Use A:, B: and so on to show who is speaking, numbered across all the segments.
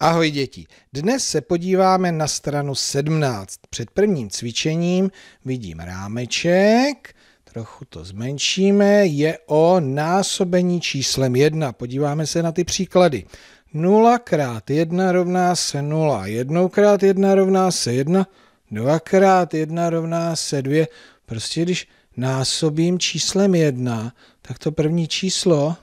A: Ahoj děti, dnes se podíváme na stranu 17. Před prvním cvičením vidím rámeček, trochu to zmenšíme, je o násobení číslem 1. Podíváme se na ty příklady. 0 x 1 rovná se 0, 1 x 1 rovná se 1, 2 x 1 rovná se 2. Prostě když násobím číslem 1, tak to první číslo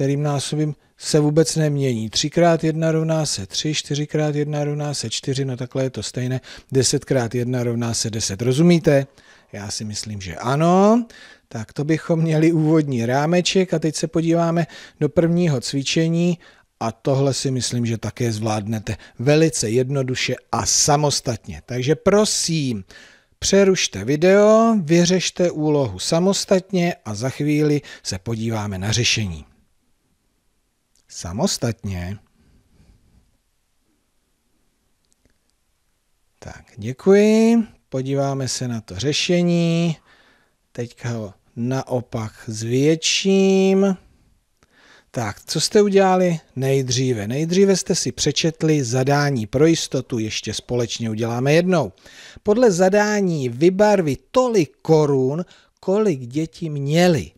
A: kterým násobím, se vůbec nemění. 3 x 1 rovná se 3, 4 x 1 rovná se 4, no takhle je to stejné. 10 x 1 rovná se 10. Rozumíte? Já si myslím, že ano. Tak to bychom měli úvodní rámeček a teď se podíváme do prvního cvičení a tohle si myslím, že také zvládnete velice jednoduše a samostatně. Takže prosím, přerušte video, vyřešte úlohu samostatně a za chvíli se podíváme na řešení samostatně. Tak, děkuji. Podíváme se na to řešení. Teďka ho naopak zvětším. Tak, co jste udělali nejdříve? Nejdříve jste si přečetli zadání pro jistotu, ještě společně uděláme jednou. Podle zadání vybarvy tolik korun, kolik děti měly.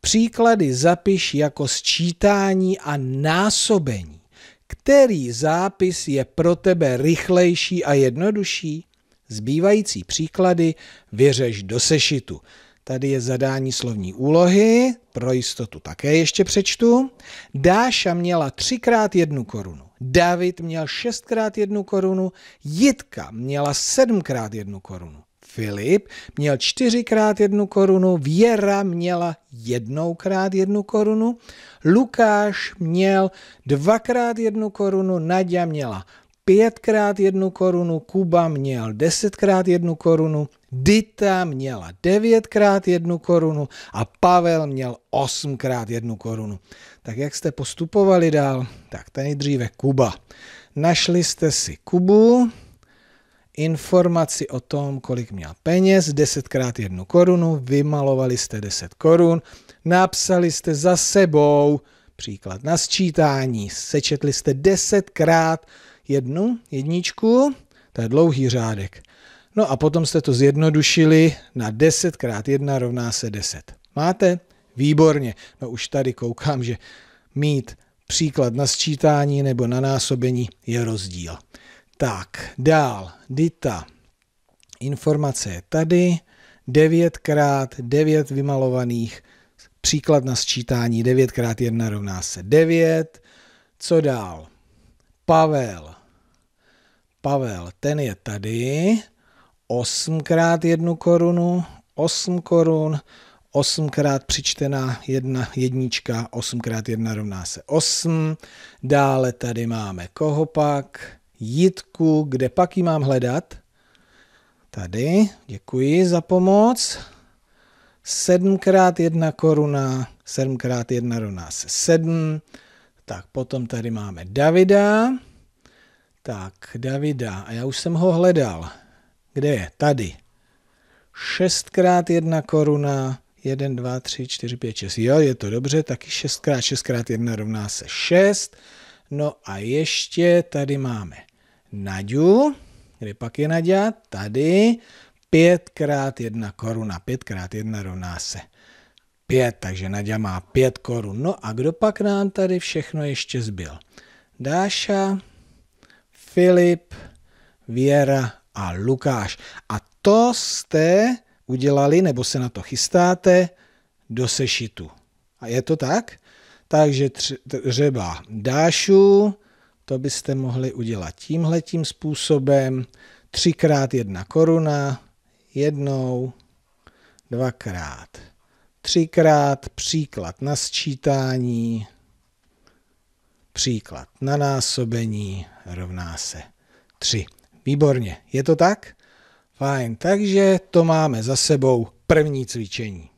A: Příklady zapiš jako sčítání a násobení. Který zápis je pro tebe rychlejší a jednodušší? Zbývající příklady vyřeš do sešitu. Tady je zadání slovní úlohy, pro jistotu také ještě přečtu. Dáša měla třikrát jednu korunu, David měl šestkrát jednu korunu, Jitka měla sedmkrát jednu korunu. Filip měl čtyřikrát jednu korunu, Věra měla jednoukrát jednu korunu, Lukáš měl dvakrát jednu korunu, Nadia měla pětkrát jednu korunu, Kuba měl desetkrát jednu korunu, Dita měla devětkrát jednu korunu a Pavel měl osmkrát jednu korunu. Tak jak jste postupovali dál? Tak nejdříve Kuba. Našli jste si Kubu, informaci o tom, kolik měl peněz, 10 x jednu korunu, vymalovali jste 10 korun, napsali jste za sebou příklad na sčítání, sečetli jste 10 x jednu jedničku, to je dlouhý řádek. No a potom jste to zjednodušili na 10 x 1 rovná se 10. Máte? Výborně. No už tady koukám, že mít příklad na sčítání nebo na násobení je rozdíl. Tak, dál, Dita. Informace je tady. 9 x 9 vymalovaných. Příklad na sčítání 9 x 1 rovná se 9. Co dál? Pavel. Pavel, ten je tady. 8 x 1 korunu, 8 korun, 8 x přičtená 1 jednička, 8 x 1 rovná se 8. Dále tady máme koho pak? Jitku, kde pak ji mám hledat? Tady, děkuji za pomoc. 7 x 1 koruna, 7 x 1 rovná se 7. Tak potom tady máme Davida. Tak, Davida, a já už jsem ho hledal. Kde je? Tady. 6 x 1 koruna, 1, 2, 3, 4, 5, 6. Jo, je to dobře, taky 6 x 6 krát 1 rovná se 6. No a ještě tady máme Naďu, kde pak je Naďa? Tady. 5 x 1 koruna. 5 x 1 rovná se 5, takže Naďa má 5 korun. No a kdo pak nám tady všechno ještě zbyl? Dáša, Filip, Věra a Lukáš. A to jste udělali, nebo se na to chystáte, do sešitu. A je to tak? Takže třeba Dášu, to byste mohli udělat tímhletím způsobem. Třikrát jedna koruna, jednou, dvakrát, třikrát, příklad na sčítání, příklad na násobení rovná se tři. Výborně, je to tak? Fajn, takže to máme za sebou první cvičení.